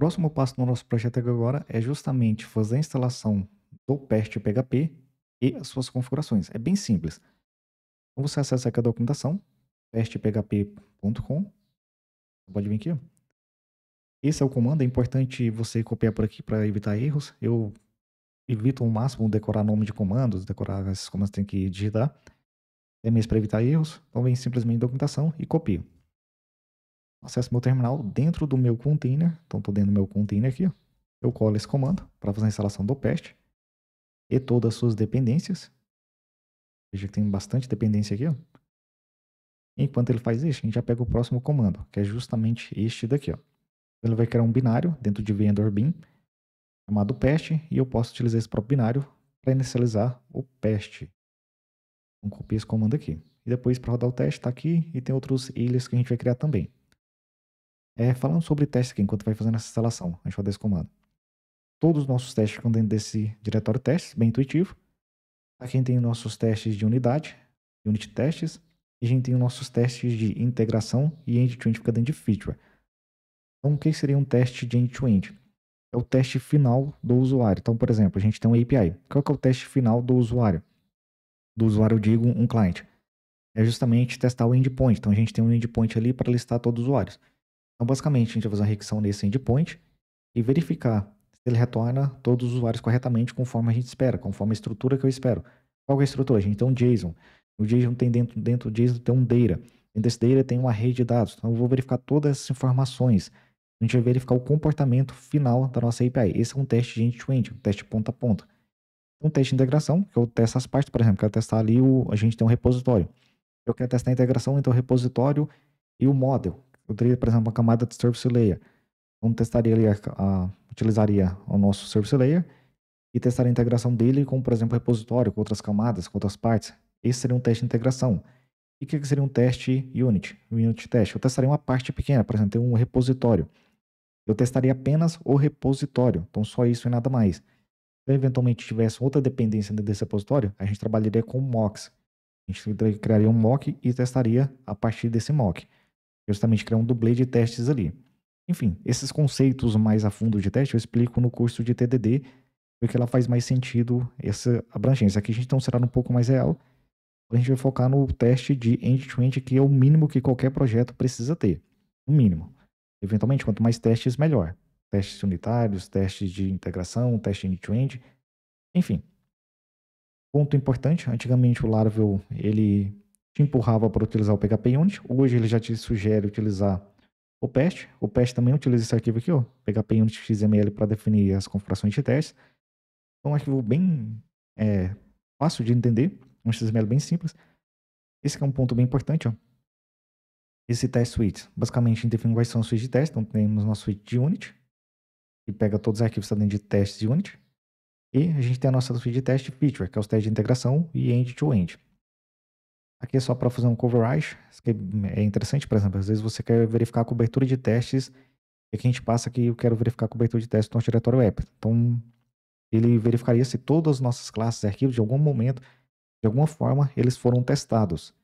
próximo passo no nosso projeto agora é justamente fazer a instalação do PEST PHP e as suas configurações. É bem simples. Então você acessa aqui a documentação, pestphp.com. Pode vir aqui. Esse é o comando, é importante você copiar por aqui para evitar erros. Eu evito ao máximo decorar nome de comandos, decorar esses comandos que tem que digitar. É mesmo para evitar erros. Então vem simplesmente documentação e copio acesso meu terminal dentro do meu container. Então, estou dentro do meu container aqui. Ó. Eu colo esse comando para fazer a instalação do Opest e todas as suas dependências. Veja que tem bastante dependência aqui. Ó. Enquanto ele faz isso, a gente já pega o próximo comando, que é justamente este daqui. Ó. Ele vai criar um binário dentro de vendor bin chamado pest e eu posso utilizar esse próprio binário para inicializar o pest. Então, copia esse comando aqui. E depois para rodar o teste está aqui e tem outros ilhas que a gente vai criar também. É, falando sobre testes aqui, enquanto vai fazendo essa instalação, a gente vai dar esse comando. Todos os nossos testes ficam dentro desse diretório testes, bem intuitivo. Aqui a gente tem nossos testes de unidade, unit tests, e a gente tem nossos testes de integração e end-to-end fica dentro de feature. Então, o que seria um teste de end-to-end? -end? É o teste final do usuário. Então, por exemplo, a gente tem um API. Qual que é o teste final do usuário? Do usuário, eu digo, um cliente. É justamente testar o endpoint. Então, a gente tem um endpoint ali para listar todos os usuários. Então, basicamente, a gente vai fazer uma requisição nesse endpoint e verificar se ele retorna todos os usuários corretamente conforme a gente espera, conforme a estrutura que eu espero. Qual é a estrutura? A gente tem um JSON. O JSON tem dentro, dentro do JSON tem um data. Dentro desse data tem uma rede de dados. Então, eu vou verificar todas essas informações. A gente vai verificar o comportamento final da nossa API. Esse é um teste de end-to-end, -end, um teste ponta a ponta. Um teste de integração, que eu testo as partes, por exemplo, quero testar ali, o, a gente tem um repositório. Eu quero testar a integração entre o repositório e o model poderia, por exemplo, uma camada de Service Layer. Então, testaria ali, a, a, utilizaria o nosso Service Layer e testar a integração dele com, por exemplo, repositório, com outras camadas, com outras partes. Esse seria um teste de integração. E o que seria um teste unit? Um unit teste. Eu testaria uma parte pequena, por exemplo, tem um repositório. Eu testaria apenas o repositório, então só isso e nada mais. Se eventualmente tivesse outra dependência desse repositório, a gente trabalharia com mocks. A gente criaria um mock e testaria a partir desse mock justamente criar um dublê de testes ali. Enfim, esses conceitos mais a fundo de teste eu explico no curso de TDD, porque ela faz mais sentido essa abrangência. Aqui a gente então será um pouco mais real, a gente vai focar no teste de end-to-end, -end, que é o mínimo que qualquer projeto precisa ter. O mínimo. Eventualmente, quanto mais testes, melhor. Testes unitários, testes de integração, teste end-to-end, -end, enfim. Ponto importante, antigamente o Laravel, ele te empurrava para utilizar o PHP Unit. Hoje ele já te sugere utilizar o PEST. O PEST também utiliza esse arquivo aqui, ó, PHP Unit XML para definir as configurações de testes. É um arquivo bem é, fácil de entender, um XML bem simples. Esse é um ponto bem importante, ó. Esse test suite, basicamente a gente define quais são as suites de teste. Então temos nossa suite de Unit, que pega todos os arquivos que estão tá dentro de testes de Unit. E a gente tem a nossa suite de teste feature, que é os testes de integração e end-to-end. end to end Aqui é só para fazer um coverage, que é interessante, por exemplo, às vezes você quer verificar a cobertura de testes, e aqui a gente passa que eu quero verificar a cobertura de testes do nosso diretório web. Então, ele verificaria se todas as nossas classes e arquivos, de algum momento, de alguma forma, eles foram testados.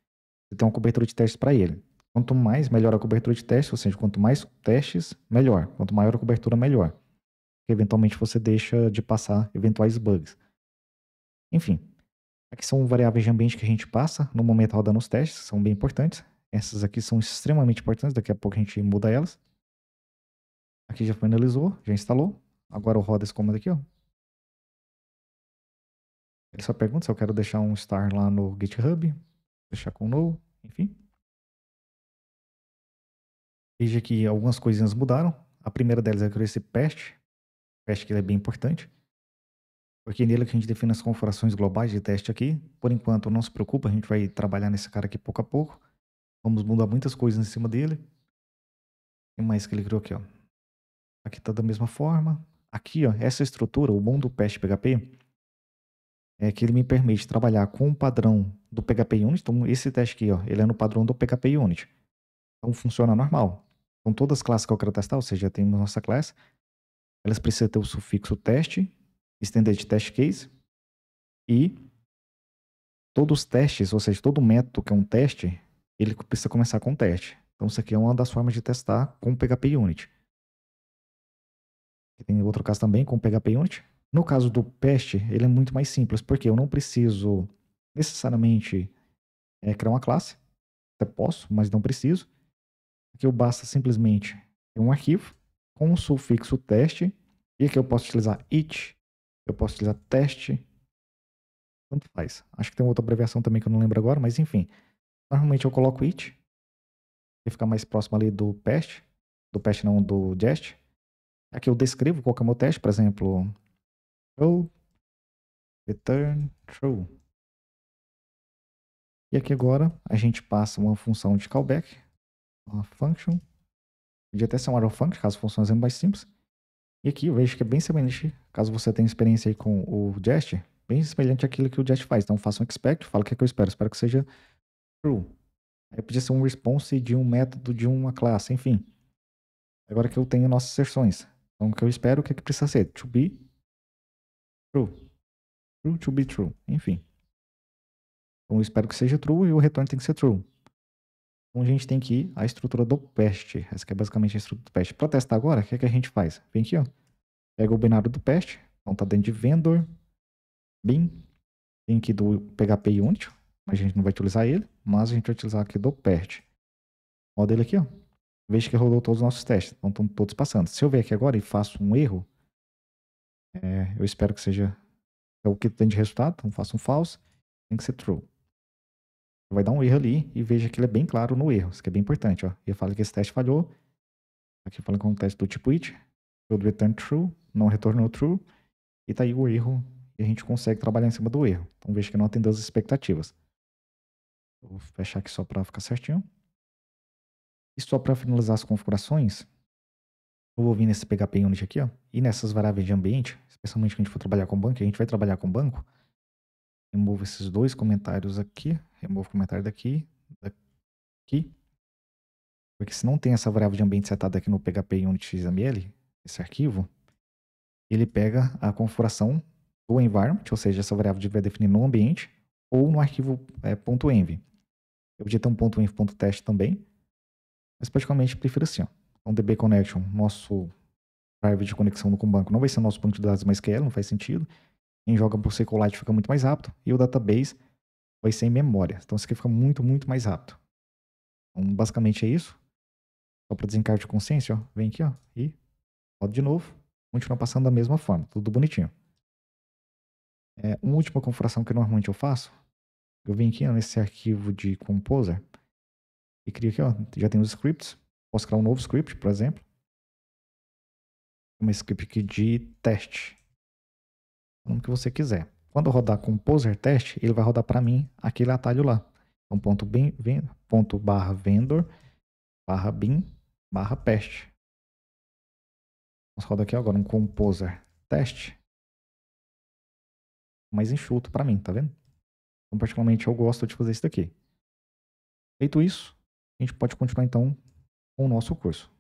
Então, a cobertura de testes para ele. Quanto mais, melhor a cobertura de testes, ou seja, quanto mais testes, melhor. Quanto maior a cobertura, melhor. Porque eventualmente você deixa de passar eventuais bugs. Enfim, Aqui são variáveis de ambiente que a gente passa no momento rodando os testes, são bem importantes. Essas aqui são extremamente importantes, daqui a pouco a gente muda elas. Aqui já finalizou, já instalou. Agora eu rodo esse comando aqui, ó. Ele só pergunta se eu quero deixar um star lá no GitHub, deixar com no, enfim. Veja que algumas coisinhas mudaram. A primeira delas é que esse patch que ele é bem importante. Porque é nele que a gente define as configurações globais de teste aqui. Por enquanto, não se preocupa, a gente vai trabalhar nesse cara aqui pouco a pouco. Vamos mudar muitas coisas em cima dele. O que mais que ele criou aqui, ó? Aqui tá da mesma forma. Aqui, ó, essa estrutura, o bom do Pest PHP, é que ele me permite trabalhar com o padrão do PHP Unit. Então, esse teste aqui, ó, ele é no padrão do PHP Unit. Então, funciona normal. Então, todas as classes que eu quero testar, ou seja, temos nossa classe, elas precisam ter o sufixo teste Standard Test Case e todos os testes, ou seja, todo método que é um teste, ele precisa começar com um teste. Então isso aqui é uma das formas de testar com o PHP Unit. Tem outro caso também com o PHP Unit. No caso do PEST, ele é muito mais simples, porque eu não preciso necessariamente é, criar uma classe. Até posso, mas não preciso. Aqui eu basta simplesmente ter um arquivo com o sufixo teste, e aqui eu posso utilizar it, eu posso utilizar teste. Tanto faz. Acho que tem outra abreviação também que eu não lembro agora, mas enfim. Normalmente eu coloco it. E ficar mais próximo ali do past. Do past não, do jest. Aqui eu descrevo qual é o meu teste, por exemplo. True. Return true. E aqui agora a gente passa uma função de callback. Uma function. Podia até ser um arrow function, caso funções sejam é mais simples. E aqui eu vejo que é bem semelhante, caso você tenha experiência aí com o Jest, bem semelhante àquilo que o Jest faz. Então faça um expect, fala o que, é que eu espero, espero que seja true. Aí podia ser um response de um método, de uma classe, enfim. Agora que eu tenho nossas seções. Então o que eu espero, o que, é que precisa ser? To be true. True to be true, enfim. Então eu espero que seja true e o retorno tem que ser true. Então a gente tem que ir à estrutura do PEST. Essa aqui é basicamente a estrutura do PEST. Para testar agora, o que, é que a gente faz? Vem aqui, ó. Pega o binário do PEST. Então tá dentro de vendor, bin, vem aqui do PHP mas A gente não vai utilizar ele, mas a gente vai utilizar aqui do PEST. Roda ele aqui, ó. Veja que rodou todos os nossos testes. Então estão todos passando. Se eu ver aqui agora e faço um erro, é, eu espero que seja é o que tem de resultado. Então faço um false, tem que ser true vai dar um erro ali e veja que ele é bem claro no erro, isso que é bem importante. Ó. Eu falo que esse teste falhou, aqui falando que é teste do tipo it, should return true, não retornou true, e tá aí o erro, e a gente consegue trabalhar em cima do erro. Então veja que não atendeu as expectativas. Vou fechar aqui só para ficar certinho. E só para finalizar as configurações, eu vou vir nesse PHP Unit aqui, ó, e nessas variáveis de ambiente, especialmente quando a gente for trabalhar com banco, a gente vai trabalhar com banco, Removo esses dois comentários aqui. Removo o comentário daqui, daqui. Porque se não tem essa variável de ambiente setada aqui no PHP Unit.xml, esse arquivo, ele pega a configuração do environment, ou seja, essa variável vai definir no ambiente ou no arquivo é, .env. Eu podia ter um .env.test também, mas praticamente prefiro assim. Ó. Então, DB Connection, nosso drive de conexão com o banco, não vai ser nosso banco de dados que ela não faz sentido. Quem joga por SQLite fica muito mais rápido e o database vai ser em memória. Então isso aqui fica muito, muito mais rápido. Então, basicamente é isso. Só para desencargo de consciência, ó, vem aqui ó, e roda de novo. Continua passando da mesma forma, tudo bonitinho. É, uma última configuração que normalmente eu faço, eu venho aqui ó, nesse arquivo de Composer e crio aqui, ó, já tem os scripts. Posso criar um novo script, por exemplo. Uma script aqui de teste o nome que você quiser. Quando rodar Composer Test, ele vai rodar para mim aquele atalho lá. Então, ponto, bin, bin, ponto barra vendor, barra bin, barra test. Vamos rodar aqui agora um Composer Test. Mais enxuto para mim, tá vendo? Então, particularmente, eu gosto de fazer isso daqui. Feito isso, a gente pode continuar, então, com o nosso curso.